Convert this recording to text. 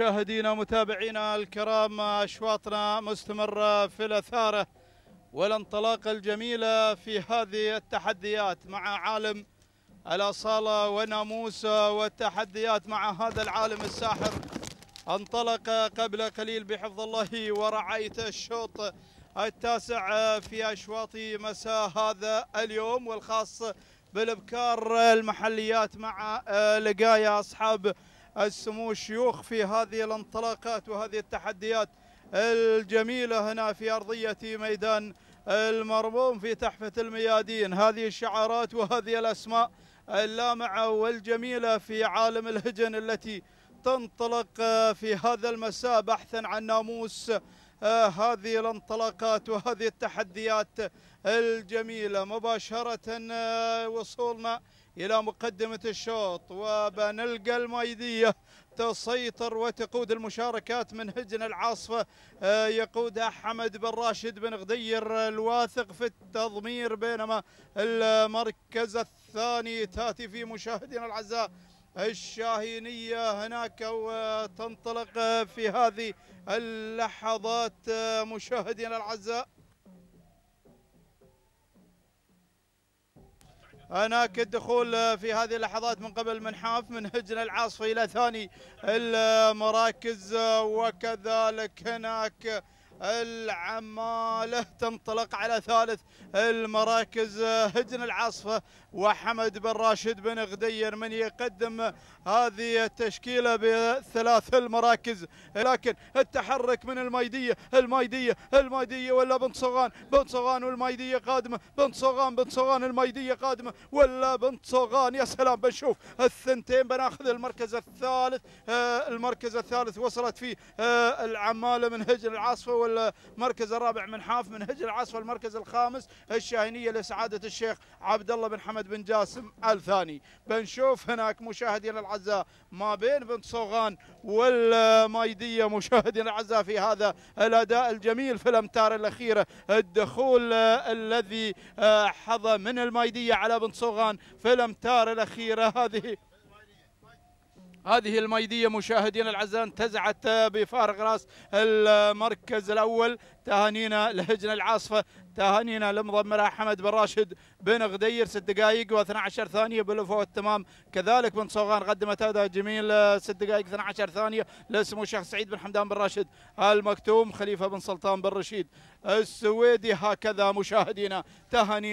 مشاهدينا متابعينا الكرام اشواطنا مستمره في الاثاره والانطلاقه الجميله في هذه التحديات مع عالم الاصاله وناموس والتحديات مع هذا العالم الساحر انطلق قبل قليل بحفظ الله ورعايه الشوط التاسع في اشواط مساء هذا اليوم والخاص بالابكار المحليات مع لقايا اصحاب السمو الشيوخ في هذه الانطلاقات وهذه التحديات الجميلة هنا في أرضية ميدان المرموم في تحفة الميادين هذه الشعارات وهذه الأسماء اللامعة والجميلة في عالم الهجن التي تنطلق في هذا المساء بحثا عن ناموس آه، هذه الانطلاقات وهذه التحديات الجميلة مباشرة آه، وصولنا إلى مقدمة الشوط وبنلقى المايدية تسيطر وتقود المشاركات من هجن العاصفة آه، يقودها حمد بن راشد بن غدير الواثق في التضمير بينما المركز الثاني تأتي في مشاهدينا الأعزاء الشاهينية هناك وتنطلق في هذه اللحظات آه، مشاهدينا الأعزاء هناك الدخول آه، في هذه اللحظات من قبل منحاف من هجن العاصفه الى ثاني المراكز آه، وكذلك هناك العمالة تنطلق على ثالث المراكز هجن العاصفة وحمد بن راشد بن غدير من يقدم هذه التشكيلة بثلاث المراكز لكن التحرك من الميدية الميدية الميدية ولا بن صغان بن صغان والميدية قادمة بن صغان بن صغان الميدية قادمة ولا بن صغان يا سلام بنشوف الثنتين بناخذ المركز الثالث آه، المركز الثالث وصلت فيه آه، العمالة من هجن العاصفة والمركز الرابع من حاف من هجر العاصفه المركز الخامس الشاهينيه لسعاده الشيخ عبد الله بن حمد بن جاسم الثاني بنشوف هناك مشاهدينا الاعزاء ما بين بنت صوغان والمايديه مشاهدينا الاعزاء في هذا الاداء الجميل في الامتار الاخيره الدخول الذي آه، حظى من المايديه على بنت صوغان في الامتار الاخيره هذه هذه الميدية مشاهدينا الأعزاء انتزعت بفارغ راس المركز الأول تهانينا لهجنة العاصفة تهانينا لمضمرة حمد بن راشد بن غدير ست دقائق و12 ثانية بالوفاء التمام كذلك بن صوغان قدمت أداء جميل ست دقائق 12 ثانية لسمو الشيخ سعيد بن حمدان بن راشد المكتوم خليفة بن سلطان بن رشيد السويدي هكذا مشاهدينا تهانينا